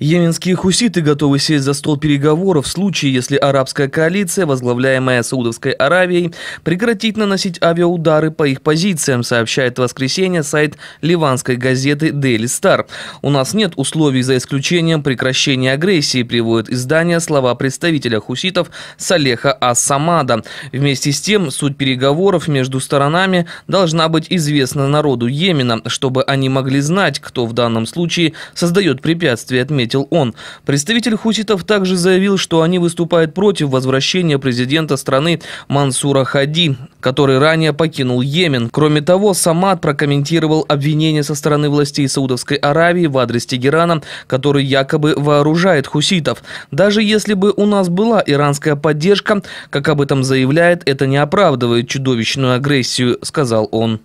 Йеменские хуситы готовы сесть за стол переговоров в случае, если арабская коалиция, возглавляемая Саудовской Аравией, прекратит наносить авиаудары по их позициям, сообщает в воскресенье сайт ливанской газеты Daily Star. У нас нет условий за исключением прекращения агрессии, приводит издание слова представителя хуситов Салеха Ас-Самада. Вместе с тем, суть переговоров между сторонами должна быть известна народу Йемена, чтобы они могли знать, кто в данном случае создает препятствие, отметил ответил он. Представитель хуситов также заявил, что они выступают против возвращения президента страны Мансура Хади, который ранее покинул Йемен. Кроме того, Самат прокомментировал обвинения со стороны властей Саудовской Аравии в адрес Тегерана, который якобы вооружает хуситов. Даже если бы у нас была иранская поддержка, как об этом заявляет, это не оправдывает чудовищную агрессию, сказал он.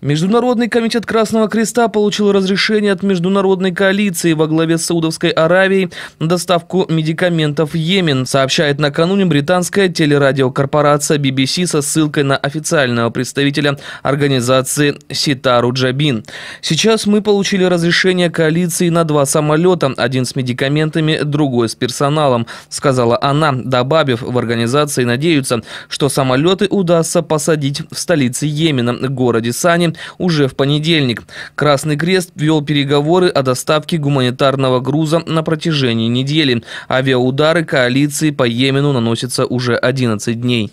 Международный комитет Красного Креста получил разрешение от международной коалиции во главе с Саудовской Аравией на доставку медикаментов в Йемен, сообщает накануне британская телерадиокорпорация BBC со ссылкой на официального представителя организации Ситару Джабин. Сейчас мы получили разрешение коалиции на два самолета, один с медикаментами, другой с персоналом, сказала она, добавив, в организации надеются, что самолеты удастся посадить в столице Йемена, городе Сани уже в понедельник. Красный Крест вел переговоры о доставке гуманитарного груза на протяжении недели. Авиаудары коалиции по Йемену наносятся уже 11 дней.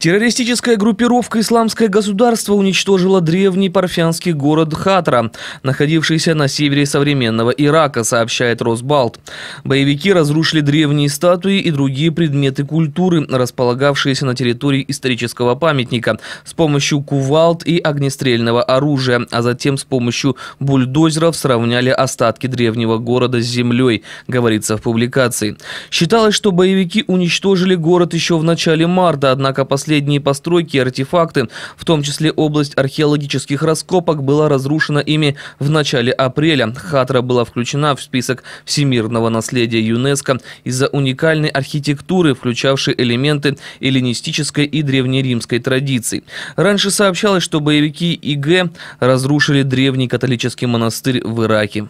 Террористическая группировка «Исламское государство» уничтожила древний парфянский город Хатра, находившийся на севере современного Ирака, сообщает Росбалт. Боевики разрушили древние статуи и другие предметы культуры, располагавшиеся на территории исторического памятника, с помощью кувалд и огнестрельного оружия, а затем с помощью бульдозеров сравняли остатки древнего города с землей, говорится в публикации. Считалось, что боевики уничтожили город еще в начале марта, однако после Последние постройки и артефакты, в том числе область археологических раскопок, была разрушена ими в начале апреля. Хатра была включена в список всемирного наследия ЮНЕСКО из-за уникальной архитектуры, включавшей элементы эллинистической и древнеримской традиций. Раньше сообщалось, что боевики ИГ разрушили древний католический монастырь в Ираке.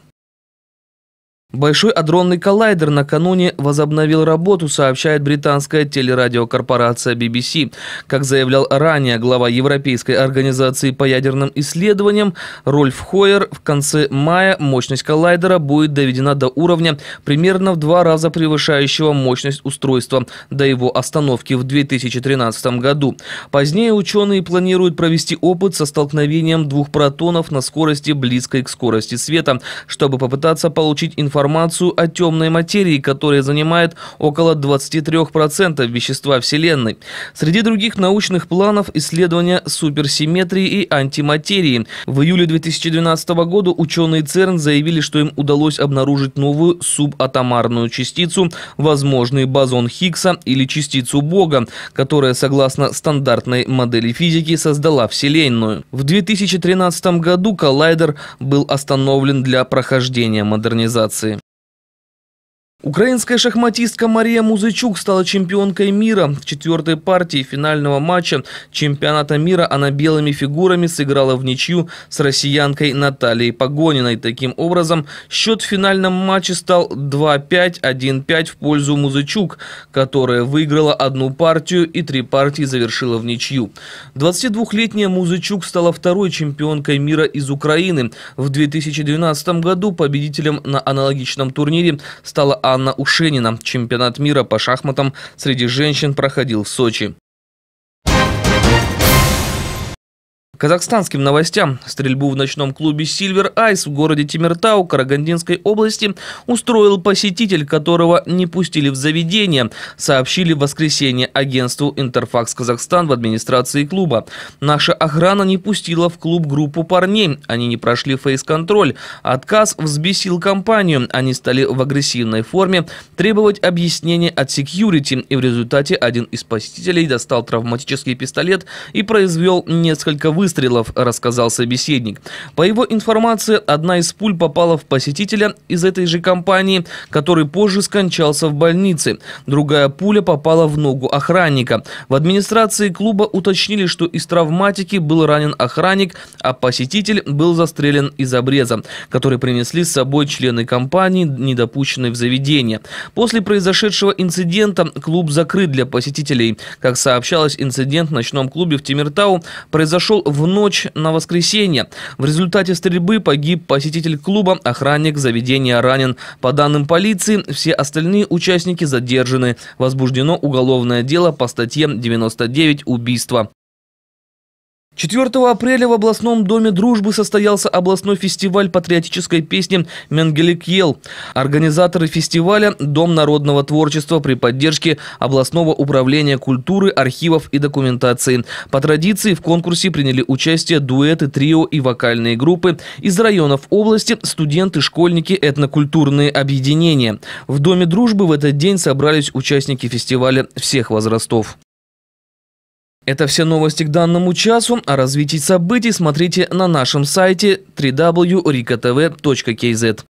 Большой адронный коллайдер накануне возобновил работу, сообщает британская телерадиокорпорация BBC. Как заявлял ранее глава Европейской организации по ядерным исследованиям Рольф Хойер, в конце мая мощность коллайдера будет доведена до уровня примерно в два раза превышающего мощность устройства до его остановки в 2013 году. Позднее ученые планируют провести опыт со столкновением двух протонов на скорости близкой к скорости света, чтобы попытаться получить информацию информацию о темной материи, которая занимает около 23% вещества Вселенной. Среди других научных планов исследования суперсимметрии и антиматерии. В июле 2012 года ученые ЦЕРН заявили, что им удалось обнаружить новую субатомарную частицу, возможный бозон Хиггса или частицу Бога, которая, согласно стандартной модели физики, создала Вселенную. В 2013 году коллайдер был остановлен для прохождения модернизации. Украинская шахматистка Мария Музычук стала чемпионкой мира. В четвертой партии финального матча чемпионата мира она белыми фигурами сыграла в ничью с россиянкой Натальей Погониной. Таким образом, счет в финальном матче стал 2-5, 1-5 в пользу Музычук, которая выиграла одну партию и три партии завершила в ничью. 22-летняя Музычук стала второй чемпионкой мира из Украины. В 2012 году победителем на аналогичном турнире стала Анна Ушенина. Чемпионат мира по шахматам среди женщин проходил в Сочи. казахстанским новостям. Стрельбу в ночном клубе Silver Айс» в городе Тимиртау Карагандинской области устроил посетитель, которого не пустили в заведение, сообщили в воскресенье агентству «Интерфакс Казахстан» в администрации клуба. Наша охрана не пустила в клуб группу парней. Они не прошли фейс-контроль. Отказ взбесил компанию. Они стали в агрессивной форме требовать объяснения от секьюрити. И в результате один из посетителей достал травматический пистолет и произвел несколько выстрелов выстрелов, рассказал собеседник. По его информации, одна из пуль попала в посетителя из этой же компании, который позже скончался в больнице. Другая пуля попала в ногу охранника. В администрации клуба уточнили, что из травматики был ранен охранник, а посетитель был застрелен из обреза, который принесли с собой члены компании, недопущенные в заведение. После произошедшего инцидента клуб закрыт для посетителей. Как сообщалось, инцидент в ночном клубе в Тимиртау произошел в в ночь на воскресенье. В результате стрельбы погиб посетитель клуба, охранник заведения ранен. По данным полиции, все остальные участники задержаны. Возбуждено уголовное дело по статье 99 «Убийство». 4 апреля в областном доме дружбы состоялся областной фестиваль патриотической песни «Менгеликьел». Организаторы фестиваля – Дом народного творчества при поддержке областного управления культуры, архивов и документации. По традиции в конкурсе приняли участие дуэты, трио и вокальные группы из районов области, студенты, школьники, этнокультурные объединения. В Доме дружбы в этот день собрались участники фестиваля всех возрастов. Это все новости к данному часу. О развитии событий смотрите на нашем сайте www.rikotv.kz.